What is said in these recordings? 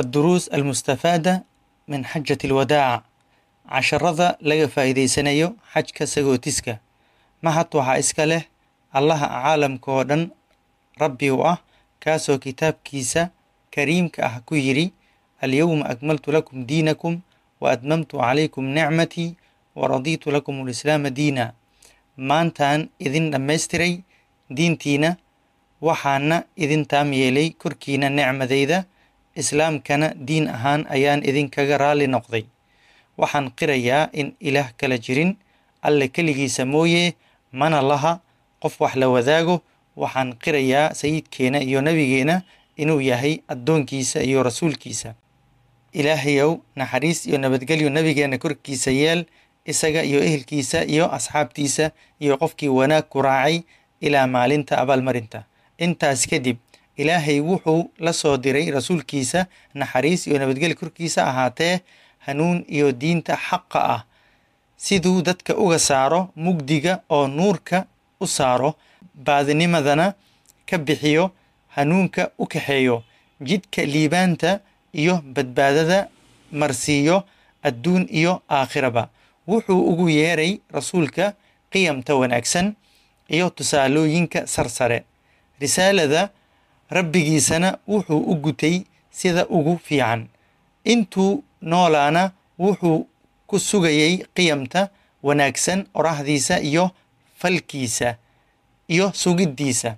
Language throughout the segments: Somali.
الدروس المستفادة من حجة الوداع عشر رضا لا يفايد سنيو حج سغو تسكا ما حطو حائسك له الله عالم كودن ربي واه كاسو كتاب كيسا كريم كأه كويري اليوم أكملت لكم دينكم وأتممت عليكم نعمتي ورضيت لكم الإسلام دينا مانتان إذن لمستري دين تينا وحانا إذن تاميلي كركينا نعمة ذيذا islaamkana diin ahaan ayaan idinkaga raalli noqday waxaan qirayaa in ilaah kala jirin alle keligiisa mooye mana laha qof wax la wadaago waxaan qirayaa sayidkeena iyo nebigeena inuu yahay addoonkiisa iyo rasuulkiisa ilaahayow naxariis iyo nabadgelyo nebigeena korkiisa yeel isaga iyo ehelkiisa iyo asxaabtiisa iyo qofkii wanaag ku raacay ilaa maalinta abaalmarinta intaas kadib ilaahay wuxuu la soo diray rasuulkiisa naxariis iyo nabadgeli korkiisa ahaatee hanuun iyo diinta xaqa ah siduu dadka uga saaro mugdiga oo nuurka u saaro baadinimadana ka bixiyo hanuunka u kaxeeyo jidka liibaanta iyo badbaadada marsiiyo adduun iyo aakhiraba wuxuu ugu yeeray rasuulka qiyamta wanaagsan iyo tusaalooyinka sarsare risaalada rabbigiisana wuxuu u gutay sida ugu fiican intuu noolaana wuxuu ku sugayay qiyamta wanaagsan orahdiisa iyo falkiisa iyo sugiddiisa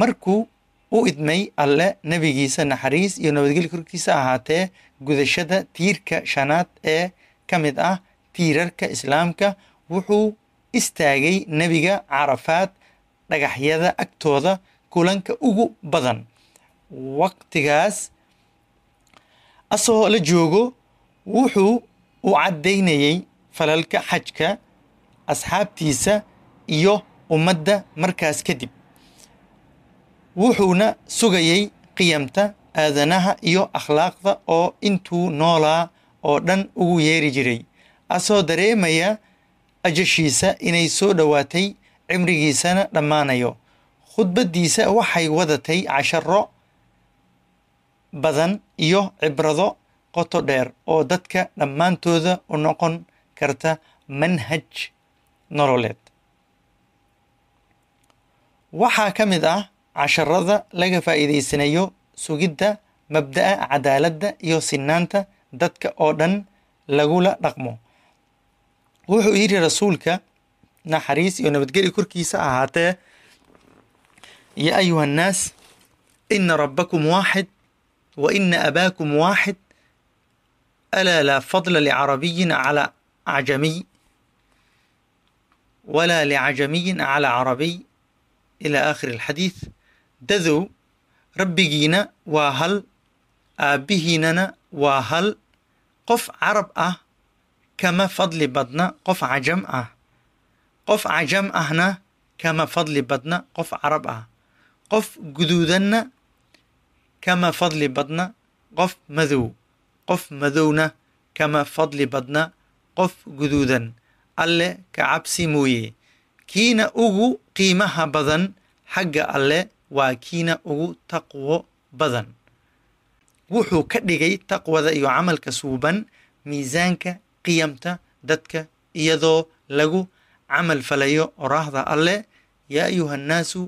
markuu u idmay alle nebigiisa naxariis iyo nabadgelyo korkiisa ahaatee gudashada tiirka shanaad ee ka mid ah tiirarka islaamka wuxuu istaagay nebiga carafaad dhagaxyada agtooda kulanka ugu badan waqtigaas asagoo la joogo wuxuu u caddaynayay falalka xajka asxaabtiisa iyo ummadda markaas kadib wuxuuna sugayay qiyamta aadanaha iyo akhlaaqda oo intuu noolaa oo dhan ugu yeeri jiray asoo dareemaya ajashiisa inay soo dhowaatay cimrigiisana dhammaanayo khudbaddiisa waxay wadatay casharo badan iyo cibrado qoto dheer oo dadka dhammaantooda u noqon karta manhaj nololeed waxaa ka mid ah casharada laga faa'iidaysanayo sugidda mabda'a cadaaladda iyo sinaanta dadka oo dhan lagula dhaqmo wuxuu yidhi rasuulka naxariis iyo nabadgeli korkiisa ahaatee يا أيها الناس إن ربكم واحد وإن أباكم واحد ألا لا فضل لعربي على عجمي ولا لعجمي على عربي إلى آخر الحديث دذو ربجينا وهل آبهيننا وهل قف عرب أه كما فضل بدنا قف عجم أه قف عجم أهنا كما فضل بدنا قف عرب أه qof guduudanna kama fadli badna qof madow qof madowna kama fadli badna qof guduudan alle ka cabsi mooye kiina ugu qiimaha badan xagga alle waa kiina ugu taqwo badan wuxuu ka dhigay taqwada iyo camalka suuban miisaanka qiyamta dadka iyadoo lagu camal falayo oraahda alleh yaa ayuha annaasu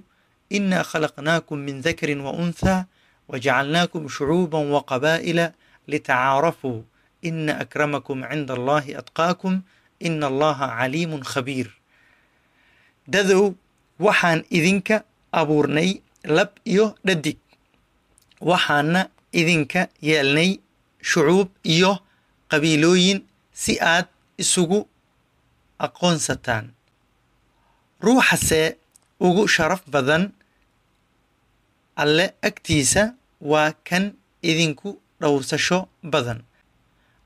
إنا خلقناكم من ذكر وأنثى وجعلناكم شعوبا وقبائل لتعارفوا إن أكرمكم عند الله أتقاكم إن الله عليم خبير dadow waxaan idinka abuurnay lab iyo dhadig waxaana idinka yeelnay shucuub iyo qabiilooyin si aad isugu aqoonsataan ruuxase ugu sharaf badan alle agtiisa waa kan idinku dhowrsasho badan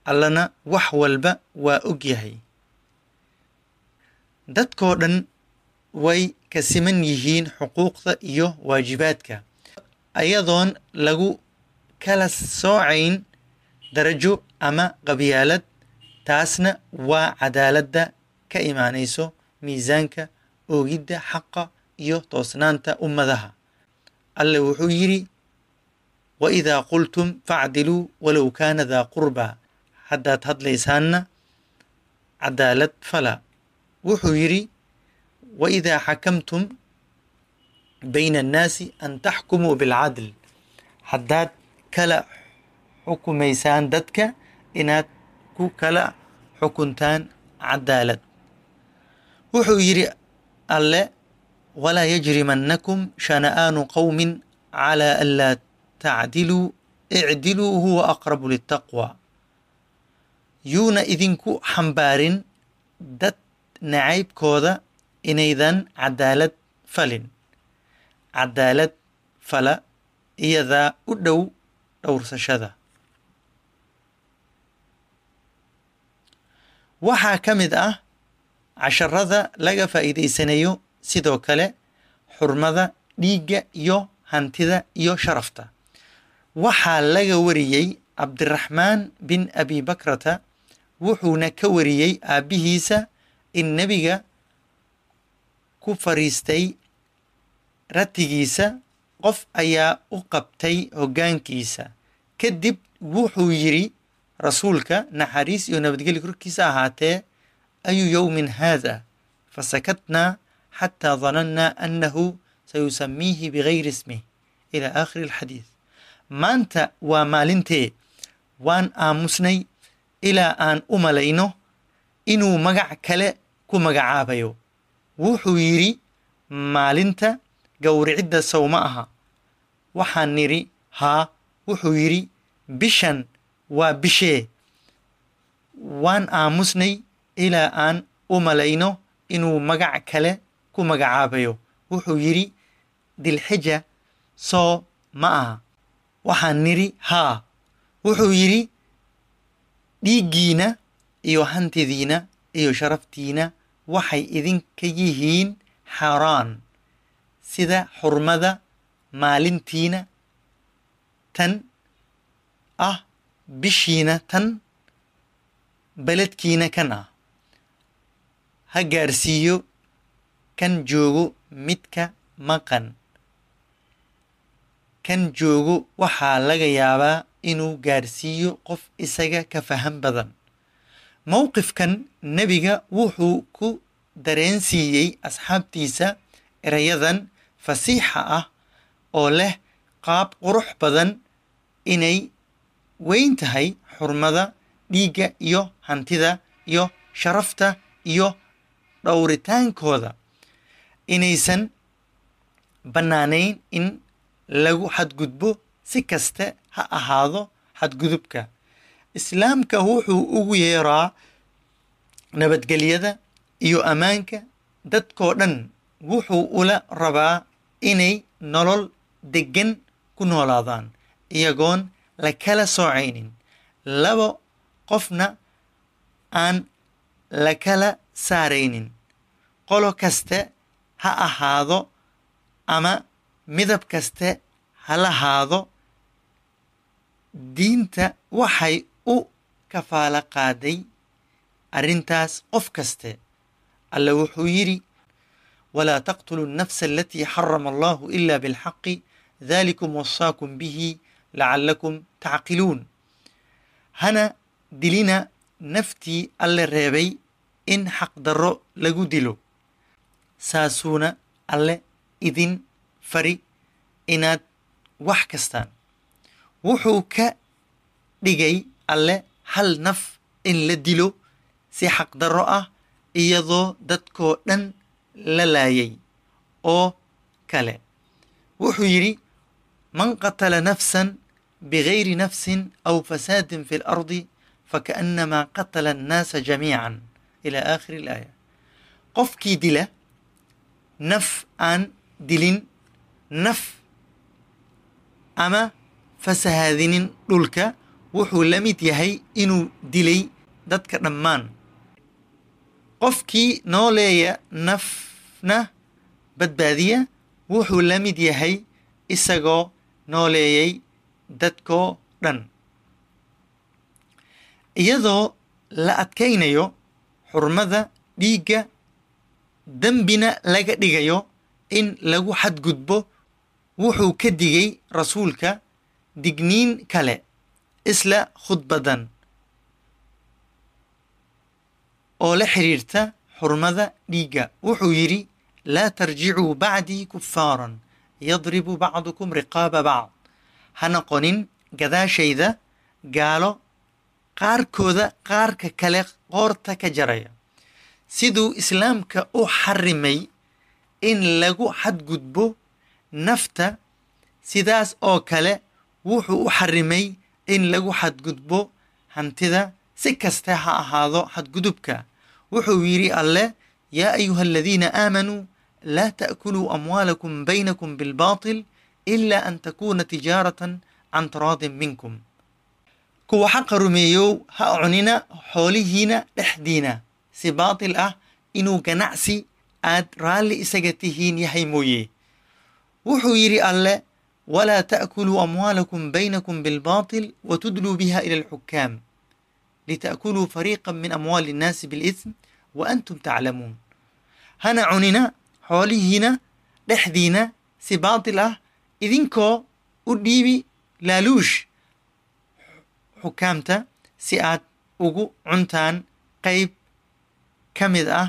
allana wax walba waa og yahay dadkoo dhan way ka siman yihiin xuquuqda iyo waajibaadka ayadoon lagu kala soocayn darajo ama qabyaalad taasna waa cadaaladda ka imaanayso miisaanka oogidda xaqa iyo toosnaanta ummadaha alle wuxuu yidhi waidaa qultum facdiluu walow kaana daa qurbaa haddaad hadlaysaanna cadaalad fala wuxuu yidhi waidaa xakamtum bayna annaasi an taxkumuu bilcadl haddaad kala xukumaysaan dadka inaad ku kala xukuntaan cadaalad wuxuu yidhi alle walaa yajrimannakum shana'aanu qowmin calaa an laa tacdiluu icdiluu huwa aqrabu litaqwa yuuna idinku xambaarin dad nacaybkooda inaydan cadaalad falin cadaalad fala iyadaa u dhow dhowrsashada waxaa ka mid ah casharada laga faa'iidaysanayo sidoo kale xurmada dhiigga iyo hantida iyo sharafta waxaa laga wariyey cabdiraxmaan bin abi bakrata wuxuuna ka wariyey aabbihiisa in nebiga ku fariistay ratigiisa qof ayaa u qabtay hoggaankiisa kadib wuxuu yidhi rasuulka naxariis iyo nabadgelyo korkiisa ahaatee ayu yowmin haada fasakatnaa حتى ظننا أنه سيسميه بغير اسمه إلى آخر الحديث maanta waa maalintee waan aamusnay ilaa aan u malayno inuu magac kale ku magacaabayo wuxuu yidhi maalinta gowricidda sawma aha waxaan nidhi haa wuxuu yidhi bishan waa bishee waan aamusnay ilaa aan u malayno inuu magac kale ku magacaabayo wuxuu yidhi dilxija soo ma aha waxaan nidhi haa wuxuu yidhi dhiiggiina iyo hantidiina iyo sharaftiina waxay idinka yihiin xaaraan sida xurmada maalintiina tan ah bishiina tan beledkiina kan ah ha gaarsiiyo kan joogu midka maqan kan joogu waxaa laga yaabaa inuu gaarsiiyo qof isaga ka fahan badan mowqifkan nebiga wuxuu ku dareensiiyey asxaabtiisa erayadan fasiixa ah oo leh qaab qurux badan inay weyn tahay xurmada dhiigga iyo hantida iyo sharafta iyo dhowritaankooda inaysan bannaanayn in lagu xadgudbo si kaste ha ahaado xadgudubka islaamka wuxuu ugu yeeraa nabadgelyada iyo ammaanka dadkoo dhan wuxuu ula rabaa inay nolol deggan ku noolaadaan iyagoon la kala soocaynin laba qofna aan la kala saaraynin qolo kaste ha ahaado ama midab kaste ha lahaado diinta waxay u kafaalo qaaday arrintaas qof kaste alle wuxuu yidhi walaa taqtulu اnnafsa alatii xarama allahu ila bilxaqi dalikum wasaakum bihi lacallakum tacqiluun hana dilina naftii alle reebay in xaq darro lagu dilo saasuuna alle idin fari inaad wax kastaan wuxuu ka dhigay alle hal naf in la dilo si xaqdarro ah iyadoo dadkoo dhan la laayay oo kale wuxuu yidhi man qatala nafsan bigayri nafsin aw fasaadin fi lardi fakaannamaa qatala annaasa jamiican ilaa aakhiri ilaaya qofkii dila naf aan dilin naf ama fasahaadinin dhulka wuxuu la mid yahay inuu dilay dadka dhammaan qofkii nooleeya nafna badbaadiya wuxuu la mid yahay isagoo nooleeyay dadkoo dhan iyadoo la adkaynayo xurmada dhiigga dembina laga dhigayo in lagu xadgudbo wuxuu ka digay rasuulka digniin kale isla khudbadan oo la xidhiirta xurmada dhiigga wuxuu yidhi laa tarjicuu bacdii kuffaaran yadribu bacdukum riqaaba bacd ha noqonin gadaashayda gaalo qaarkooda qaarka kale qoorta ka jaraya siduu islaamka u xarimay in lagu xadgudbo nafta sidaas oo kale wuxuu u xarimay in lagu xadgudbo hantida si kaste ha ahaado xadgudubka wuxuu yidhi alle yaa ayuha aladiina aamanuu laa ta'kuluu amwaalakum baynakum bilbaatil ilaa an takuuna tijaaratan can taraadin minkum kuwa xaqa rumeeyow ha cunina xoolihiina dhexdiina si baatil ah inuu ganacsi aad raalli isaga tihiin yahay mooye wuxuu yidhi alle walaa ta'kuluu amwaalakum baynakum bilbaatil watudluu biha ila alxukaam lita'kuluu fariiqa min amwaali innaasi bilism wa antum taclamuun hana cunina xoolihiina dhexdiina si baatil ah idinkoo u dhiibi laaluush xukaamta si aad ugu cuntaan qayb ka mid ah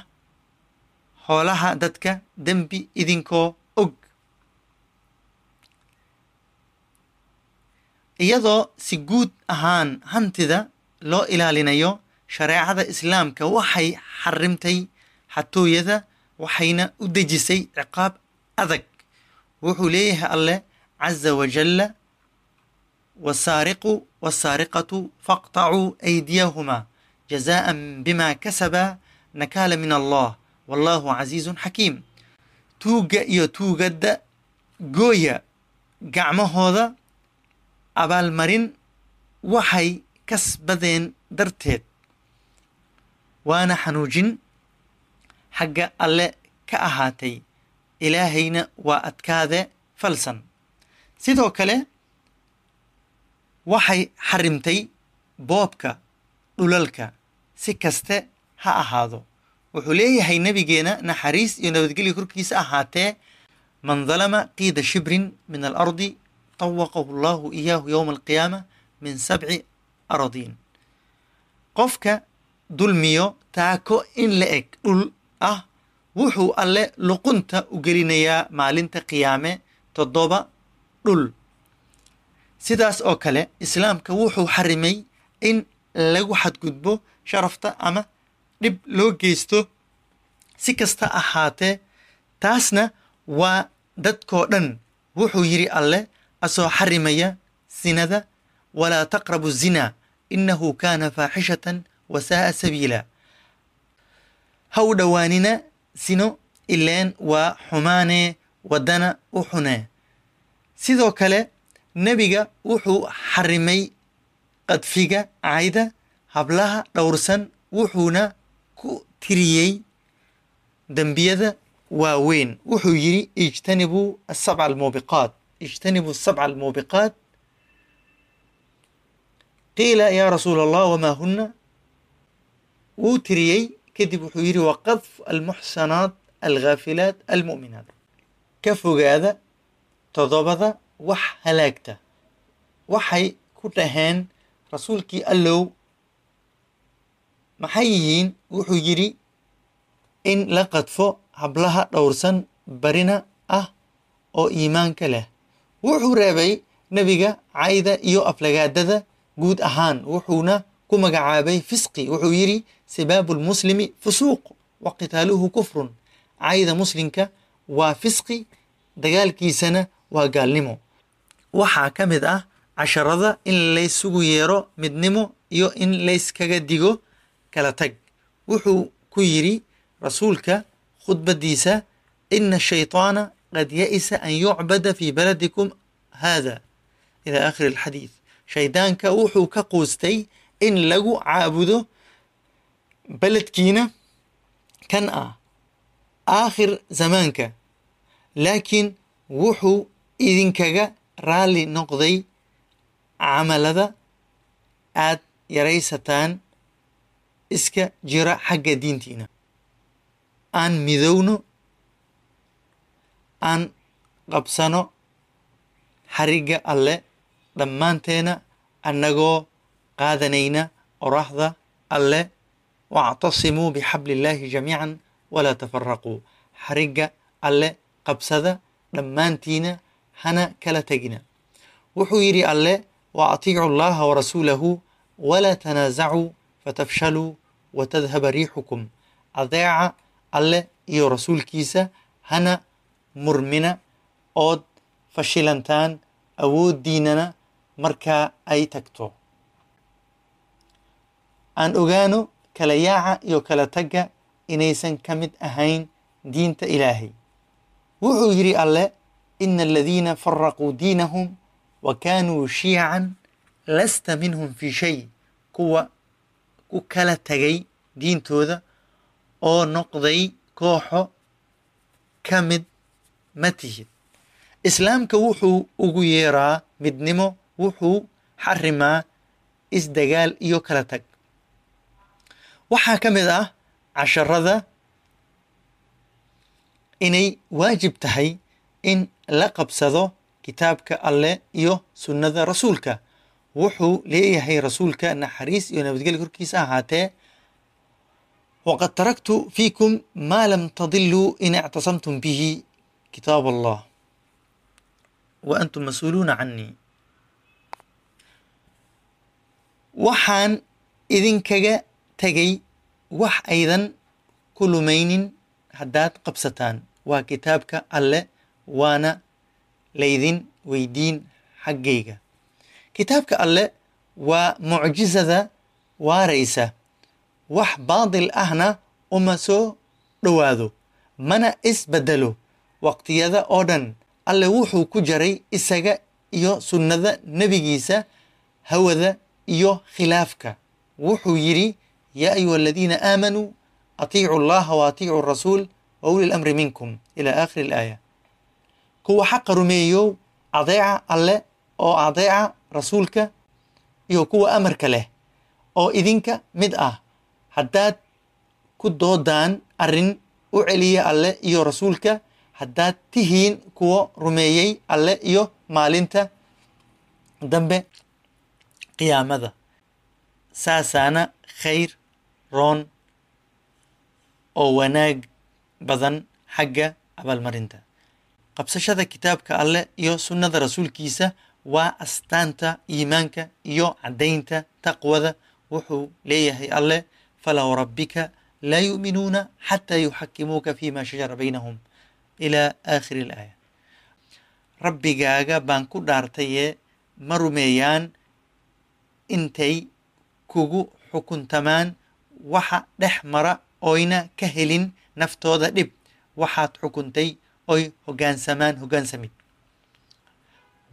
xoolaha dadka dembi idinkoo og iyadoo si guud ahaan hantida loo ilaalinayo shareecada islaamka waxay xarimtay xatooyada waxayna u dejisay ciqaab adag wuxuu leeyahay alleh caza wajalla wasaariqu wasaariqatu faqtacuu aydiyahuma jazaan bima kasabaa nakaala min allah wallahu casiizun xakiim tuugga iyo tuugadda gooya gacmahooda abaalmarin waxay kasbadeen darteed waana xanuujin xagga alle ka ahaatay ilaahayna waa adkaade falsan sidoo kale waxay xarimtay boobka dhulalka si kaste ha ahaado wuxuu leeyahay nebigeena naxariis iyo nabadgelya korkiisa ahaatee man dalama qiida shibrin min alardi tawaqahu allahu iyaahu yowma alqiyaama min sabci aradiin qofka dulmiyo taako in la eg dhul ah wuxuu alle luqunta u gelinayaa maalinta qiyaame toddoba dhul sidaas oo kale islaamka wuxuu xarimay in lagu xadgudbo sharafta ama dhib loo geysto si kasta ahaatee taasna waa dadkoo dhan wuxuu yidhi alleh asoo xarimaya sinada walaa taqrabu zinaa innahu kaana faaxishatan wasaa'a sabiila ha u dhowaanina sino ileen waa xumaanee waddana u xunee sidoo kale nebiga wuxuu xarimay qadfiga cayda hablaha dhowrsan wuxuuna ku tiriyey dembiyada waaweyn wuxuu yidhi ijtanibuu asabca almuubiqaat ijtanibuu asabca almuubiqaat qiila yaa rasuula allah wamaa huna wuu tiriyey kadib wuxuu yidhi waqadfu almuxsanaat alghaafilaat almu'minaat ka fogaada toddobada wax halaagta waxay ku dhaheen rasuulkii allow maxay yihiin wuxuu yidhi in la qadfo hablaha dhowrsan barina ah oo iimaanka leh wuxuu reebay nebiga cayda iyo aflagaadada guud ahaan wuxuuna ku magacaabay fisqi wuxuu yidhi sibaabu lmuslimi fusuuq wa qitaaluhu kufrun cayda muslimka waa fisqi dagaalkiisana waa gaalnimo waxaa ka mid ah casharada in laysugu yeero midnimo iyo in layskaga digo kala tag wuxuu ku yidhi rasuulka khudbaddiisa ina shayطaana qad ya'isa an yucbada fii baladikum haada ila akhiri alxadiid shaydaanka wuxuu ka quustay in lagu caabudo beledkiina kan ah aakhir zamaanka laakiin wuxuu idinkaga raalli noqday camalada aad yaraysataan iska jira xagga diintiina aan midowno aan qabsano xariga alle dhammaanteena annagoo qaadanayna qoraxda alle wactasimuu bixabli illaahi jamiican walaa tafaraquu xariga alle qabsada dhammaantiina hana kala tegina wuxuu yidhi alle wa atiicu allaha warasuulahu walaa tanaasacuu fatafshaluu watadhaba riixukum adeeca alle iyo rasuulkiisa hana murmina ood fashilantaan awooddiinana markaa ay tagto aan ogaano kala yaaca iyo kala tagga inaysan ka mid ahayn diinta ilaahay wuxuu yidhi alle ina aladiina faraquu diinahum wa kaanuu shiican lasta minhum fii shay kuwa ku kala tagay diintooda oo noqday kooxo ka mid ma tihid islaamka wuxuu ugu yeeraa midnimo wuxuu xarimaa isdagaal iyo kala tag waxaa ka mid ah casharada inay waajib tahay in la qabsado kitaabka alleh iyo sunnada rasuulka wuxuu leeyahay rasuulka naxariis iyo nabadgelyo korkiisa ahaatee waqad taraktu fiikum maa lam tadiluu in ictasamtum bihi kitaab allah wa antum mas-uuluuna canii waxaan idinkaga tegay wax aydan ku lumaynin haddaad qabsataan waa kitaabka alle waana laydin weydiin xaggayga kitaabka alle waa mucjisada waaraysa wax baadil ahna uma soo dhowaado mana isbedelo waqtiyada oo dhan alle wuxuu ku jaray isaga iyo sunnada nebigiisa hawada iyo khilaafka wuxuu yidhi yaa ayuha aladiina aamanuu atiicu llaha wa atiicu rasuul wa uli lamri minkum ila aakhiri alaaya kuwa xaqa rumeeyow adeeca alle oo adeeca rasuulka iyo kuwa amarka leh oo idinka mid ah haddaad ku doodaan arrin u celiya alleh iyo rasuulka haddaad tihiin kuwa rumeeyey alleh iyo maalinta dambe qiyaamada saasaana khayr roon oo wanaag badan xagga abaalmarinta qabsashada kitaabka alleh iyo sunnada rasuulkiisa waa astaanta iimaanka iyo caddaynta taqwada wuxuu leeyahay alleh falow rabbika laa yu'minuuna xataa yuxakimuuka fima shajara baynahum ilaa aakhiri alaaya rabbigaaga baan ku dhaartayee ma rumeeyaan intay kugu xukuntamaan waxa dhex mara oyna ka helin naftooda dhib waxaad xukuntay oy hoggaansamaan hoggaansamid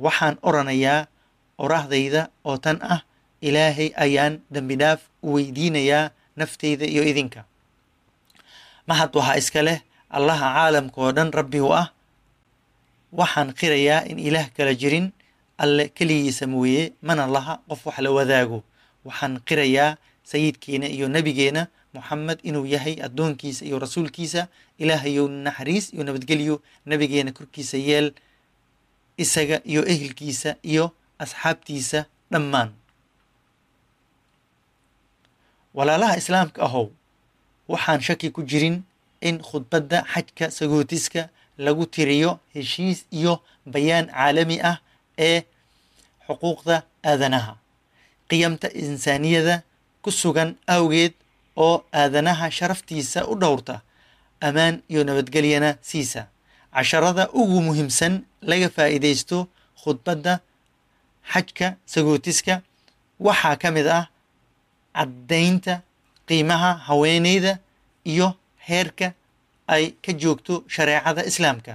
waxaan oranayaa orahdayda oo tan ah ilaahay ayaan dembi dhaaf u weydiinayaa nafteyda iyo idinka mahad waxaa iska leh allaha caalamka oo dhan rabbi u ah waxaan qirayaa in ilaah kala jirin alle keligiisa mooye mana laha qof wax la wadaago waxaan qirayaa sayidkeena iyo nebigeena moxamed inuu yahay addoonkiisa iyo rasuulkiisa ilaahayow naxariis iyo nabadgelyo nebigeena korkiisa yeel isaga iyo ehelkiisa iyo asxaabtiisa dhammaan walaalaha islaamka ahow waxaan shaki ku jirin in khudbadda xajka sagootiska lagu tiriyo heshiis iyo bayaan caalami ah ee xuquuqda aadanaha qiyamta insaaniyada ku sugan awgeed oo aadanaha sharaftiisa u dhowrta ammaan iyo nabadgelyana siisa casharada ugu muhiimsan laga faa'iidaysto khudbadda xajka sagootiska waxaa ka mid ah caddaynta qiimaha haweeneyda iyo heerka ay ka joogto shareecada islaamka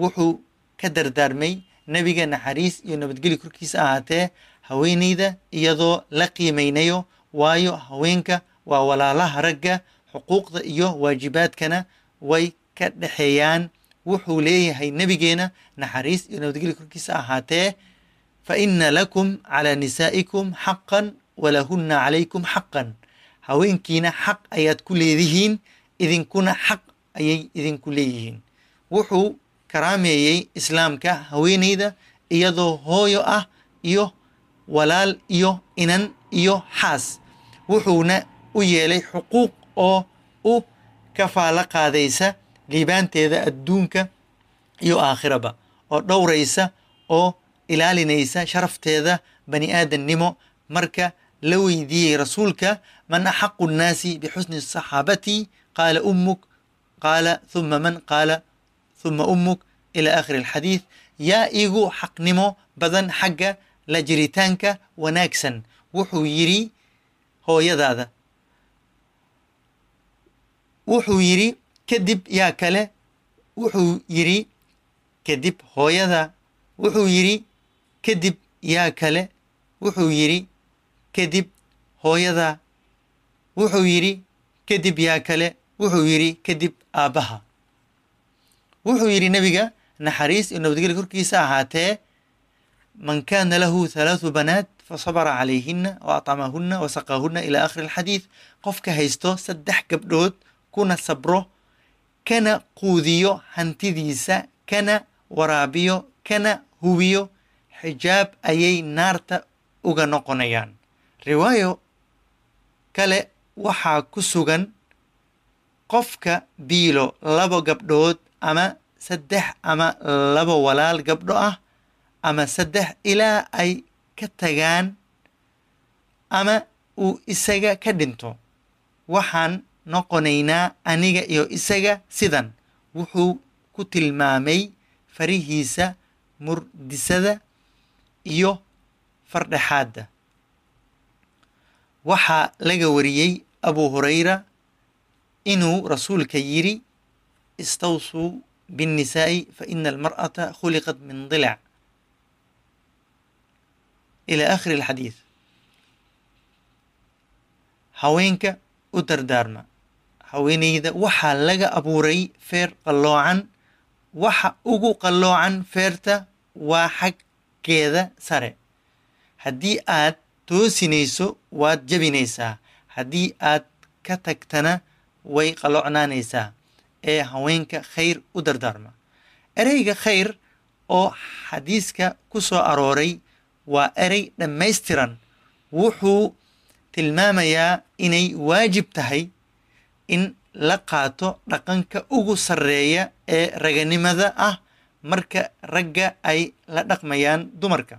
wuxuu ka dardaarmay nebiga naxariis iyo nabadgeli korkiis ahaatee haweeneyda iyadoo la qiimeynayo waayo haweenka waa walaalaha ragga xuquuqda iyo waajibaadkana way ka dhexeeyaan wuxuu leeyahay nebigeena naxariis iyo nabadgeli korkiisa ahaatee fa ina lakum calaa nisaa'ikum xaqan walahunna calaykum xaqan haweenkiina xaq ayaad ku leedihiin idinkuna xaq ayay idinku leeyihiin wuxuu karaameeyey islaamka haweeneyda iyadoo hooyo ah iyo walaal iyo inan iyo xaas wuxuuna u yeelay xuquuq oo u kafaalo qaadaysa qiibaanteeda adduunka iyo aakhiraba oo dhowraysa oo ilaalinaysa sharafteeda bani aadannimo marka la weydiiyey rasuulka man axaqu nnaasi bixusni saxaabati qaala ummuk qaala huma man qaala huma ummuk ila aakhiri alxadiid yaa igu xaqnimo badan xagga la jiritaanka wanaagsan wuxuu yidhi hooyadaada wuxuu yidhi kadib yaa kale wuxuu yidhi kadib hooyada wuxuu yidhi kadib yaa kale wuxuu yidhi kadib hooyada wuxuu yidhi kadib yaa kale wuxuu yidhi kadib aabbaha wuxuu yidhi nebiga naxariis iyo nabadgelya korkiisa ahaatee man kaana lahu halaathu banaat fasabara calayhina wa aطcamahuna wa saqaahuna ila akhiri alxadiid qofka haysto saddex gabdhood kuna sabro kana quudiyo hantidiisa kana waraabiyo kana hubiyo xijaab ayay naarta uga noqonayaan riwaayo kale waxaa ku sugan qofka biilo laba gabdhood ama saddex ama laba walaal gabdho ah ama saddex ilaa ay ka tagaan ama uu isaga ka dhinto waxaan noqonaynaa aniga iyo isaga sidan wuxuu ku tilmaamay farihiisa murdisada iyo fardhexaadda waxaa laga wariyey abu hurayra inuu rasuulka yidhi istawsuu binnisaa'i fa ina almar'ata khuliqat min dilac ila akhiri alxadiid haweenka u dardaarma haweeneyda waxaa laga abuuray feer qalloocan waxa ugu qalloocan feerta waa xaggeeda sare haddii aad toosinayso waad jebinaysaa haddii aad ka tagtana way qalloocnaanaysaa ee haweenka khayr u dardaarma ereyga khayr oo xadiiska ku soo arooray waa erey dhammaystiran wuxuu tilmaamayaa inay waajib tahay in la qaato dhaqanka ugu sarreeya ee raganimada ah marka ragga ay la dhaqmayaan dumarka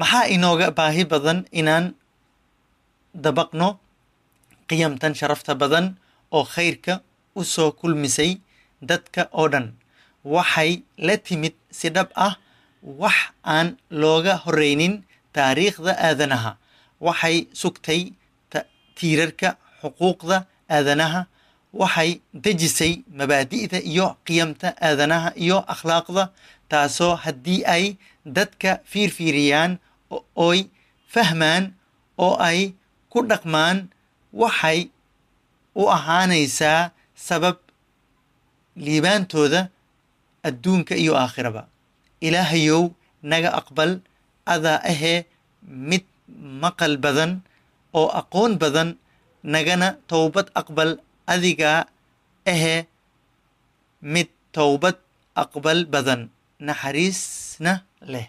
maxaa inooga baahi badan inaan dabaqno qiyamtan sharafta badan oo khayrka u soo kulmisay dadka oo dhan waxay la timid si dhab ah wax aan looga horreynin taariikhda aadanaha waxay sugtay tiirarka xuquuqda aadanaha waxay dejisay mabaadi'da iyo qiyamta aadanaha iyo akhlaaqda taasoo haddii ay dadka fiirfiiriyaan oy fahmaan oo ay ku dhaqmaan waxay u ahaanaysaa sabab liibaantooda adduunka iyo aakhiraba ilaahayow naga aqbal adaa ahee mid maqal badan oo aqoon badan nagana towbad aqbal adigaa ahe mid towbad aqbal badan naxariisna leh